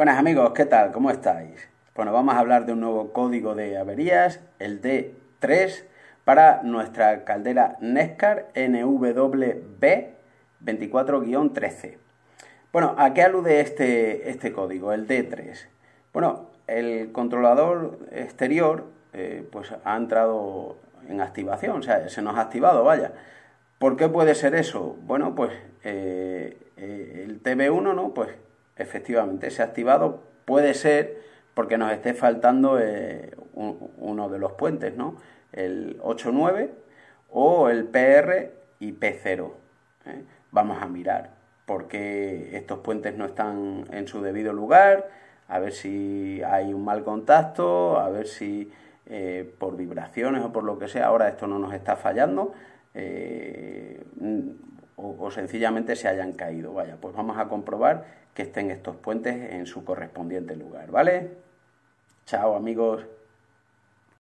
Buenas amigos, ¿qué tal? ¿Cómo estáis? Bueno, vamos a hablar de un nuevo código de averías, el D3, para nuestra caldera Nescar NWB24-13. Bueno, ¿a qué alude este, este código, el D3? Bueno, el controlador exterior eh, pues ha entrado en activación, o sea, se nos ha activado, vaya. ¿Por qué puede ser eso? Bueno, pues eh, eh, el TB1, ¿no? Pues efectivamente se ha activado, puede ser porque nos esté faltando eh, uno de los puentes, ¿no? El 8.9 o el PR y P0. ¿eh? Vamos a mirar por qué estos puentes no están en su debido lugar, a ver si hay un mal contacto, a ver si eh, por vibraciones o por lo que sea, ahora esto no nos está fallando sencillamente se hayan caído. Vaya, pues vamos a comprobar que estén estos puentes en su correspondiente lugar, ¿vale? Chao amigos.